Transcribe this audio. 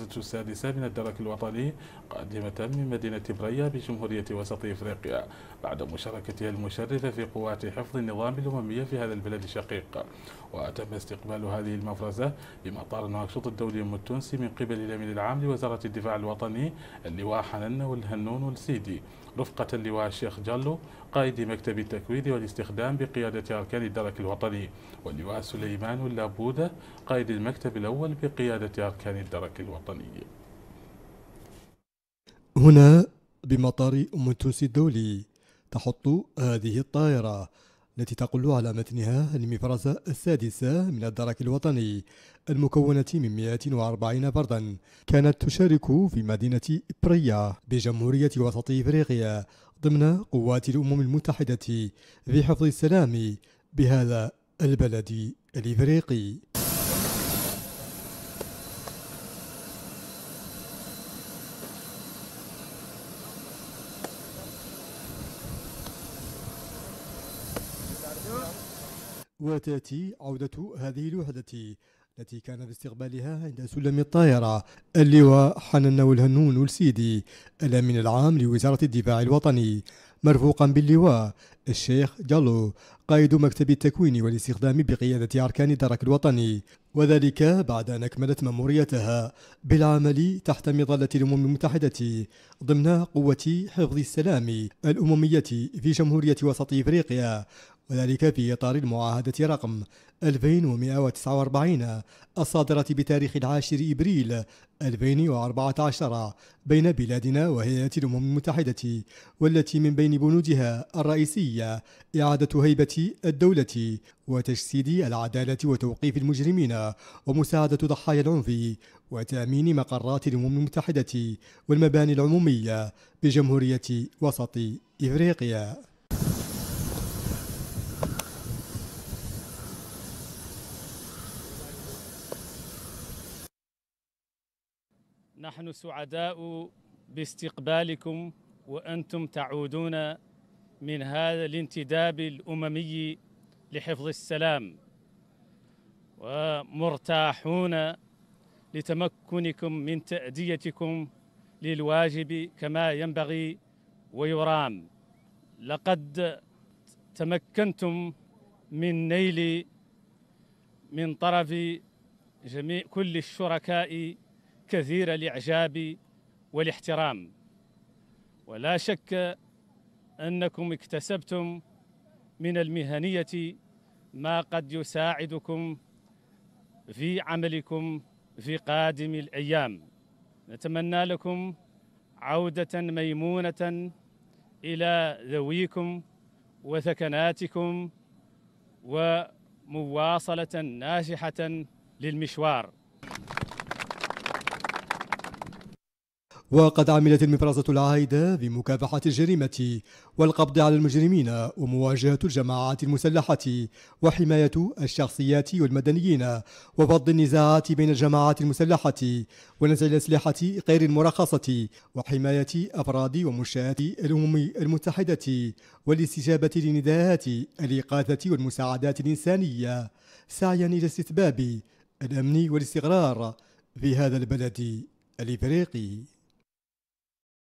الدرجة السادسة من الدرك الوطني قادمة من مدينة بريا بجمهورية وسط إفريقيا بعد مشاركتها المشرفة في قوات حفظ النظام الأممية في هذا البلد الشقيق وتم استقبال هذه المفرزة بمطار نواكشوط الدولي التونسي من قبل الأمين العام لوزارة الدفاع الوطني اللواء حنن والهنون والسيدي رفقة اللواء الشيخ جلو قائد مكتب التكوين والاستخدام بقيادة أركان الدرك الوطني واللواء سليمان اللابودة قائد المكتب الأول بقيادة أركان الدرك الوطني الوطنية هنا بمطار أم تونس الدولي تحط هذه الطائرة التي تقل على متنها المفرزة السادسة من الدرك الوطني المكونة من 140 فردا كانت تشارك في مدينة بريا بجمهورية وسط إفريقيا ضمن قوات الأمم المتحدة في حفظ السلام بهذا البلد الإفريقي وتأتي عودة هذه الوحدة التي كان باستقبالها عند سلم الطائرة اللواء حنن والهنون والسيدي الأمين العام لوزارة الدفاع الوطني مرفوقا باللواء الشيخ جالو قائد مكتب التكوين والاستخدام بقيادة أركان الدرك الوطني وذلك بعد أن أكملت مأموريتها بالعمل تحت مظلة الأمم المتحدة ضمن قوة حفظ السلام الأممية في جمهورية وسط إفريقيا وذلك في إطار المعاهدة رقم 2149 الصادرة بتاريخ العاشر إبريل 2014 بين بلادنا وهيئة الأمم المتحدة والتي من بين بنودها الرئيسية إعادة هيبة الدولة وتجسيد العدالة وتوقيف المجرمين ومساعدة ضحايا العنف وتأمين مقرات الأمم المتحدة والمباني العمومية بجمهورية وسط إفريقيا نحن سعداء باستقبالكم وأنتم تعودون من هذا الانتداب الأممي لحفظ السلام ومرتاحون لتمكنكم من تأديتكم للواجب كما ينبغي ويرام لقد تمكنتم من نيل من طرف جميع كل الشركاء كثير الإعجاب والاحترام ولا شك أنكم اكتسبتم من المهنية ما قد يساعدكم في عملكم في قادم الأيام نتمنى لكم عودة ميمونة إلى ذويكم وثكناتكم ومواصلة ناجحة للمشوار وقد عملت المفرزة العايدة بمكافحة الجريمة والقبض على المجرمين ومواجهة الجماعات المسلحة وحماية الشخصيات والمدنيين وفض النزاعات بين الجماعات المسلحة ونزع الأسلحة غير المرخصة وحماية أفراد ومنشآت الأمم المتحدة والاستجابة لنداءات الإغاثة والمساعدات الإنسانية سعيا إلى استتباب الأمن والاستقرار في هذا البلد الإفريقي